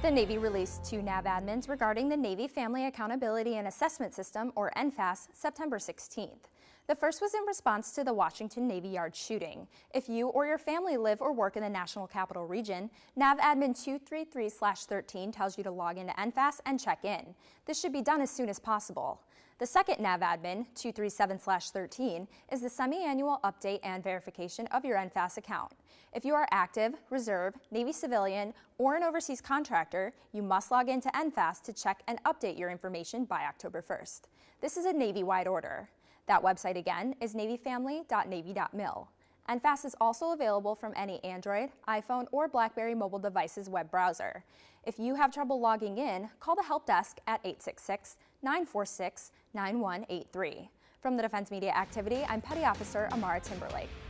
The Navy released two NAV admins regarding the Navy Family Accountability and Assessment System, or NFAS, September 16th. The first was in response to the Washington Navy Yard shooting. If you or your family live or work in the National Capital Region, NAV Admin 233-13 tells you to log into NFAS and check in. This should be done as soon as possible. The second NAVADMIN 237-13 is the semi-annual update and verification of your NFAS account. If you are active, reserve, Navy civilian, or an overseas contractor, you must log into NFAS to check and update your information by October 1st. This is a Navy-wide order. That website again is navyfamily.navy.mil. NFAS is also available from any Android, iPhone, or BlackBerry mobile device's web browser. If you have trouble logging in, call the help desk at 866 946 9183. From the Defense Media Activity, I'm Petty Officer Amara Timberlake.